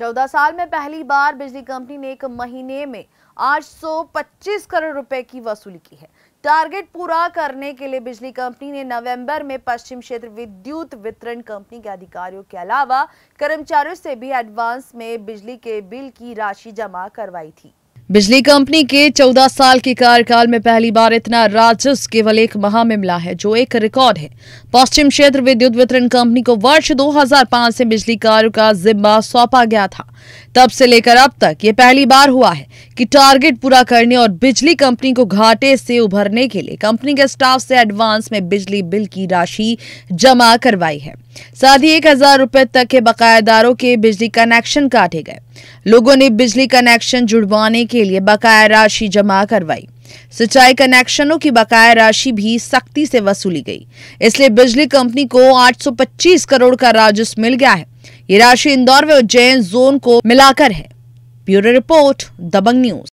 चौदह साल में पहली बार बिजली कंपनी ने एक महीने में 825 करोड़ रुपए की वसूली की है टारगेट पूरा करने के लिए बिजली कंपनी ने नवंबर में पश्चिम क्षेत्र विद्युत वितरण कंपनी के अधिकारियों के अलावा कर्मचारियों से भी एडवांस में बिजली के बिल की राशि जमा करवाई थी बिजली कंपनी के 14 साल के कार्यकाल में पहली बार इतना राजस्व केवल एक माह में मिला है जो एक रिकॉर्ड है पश्चिम क्षेत्र विद्युत वितरण कंपनी को वर्ष 2005 से बिजली कार्य का जिम्मा सौंपा गया था तब से लेकर अब तक ये पहली बार हुआ है कि टारगेट पूरा करने और बिजली कंपनी को घाटे से उभरने के लिए कंपनी के स्टाफ से एडवांस में बिजली बिल की राशि जमा करवाई है साथ ही एक हजार रुपए तक के बकायादारों के बिजली कनेक्शन काटे गए लोगों ने बिजली कनेक्शन जुड़वाने के लिए बकाया राशि जमा करवाई सिंचाई कनेक्शनों की बकाया राशि भी सख्ती से वसूली गई इसलिए बिजली कंपनी को 825 करोड़ का राजस्व मिल गया है ये राशि इंदौर व उज्जैन जोन को मिलाकर है ब्यूरो रिपोर्ट दबंग न्यूज